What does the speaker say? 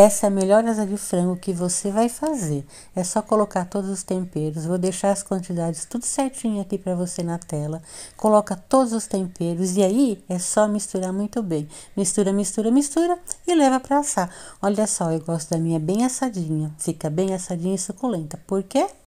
Essa é a melhor asa de frango que você vai fazer. É só colocar todos os temperos. Vou deixar as quantidades tudo certinho aqui para você na tela. Coloca todos os temperos e aí é só misturar muito bem. Mistura, mistura, mistura e leva para assar. Olha só, eu gosto da minha bem assadinha. Fica bem assadinha e suculenta. Por quê?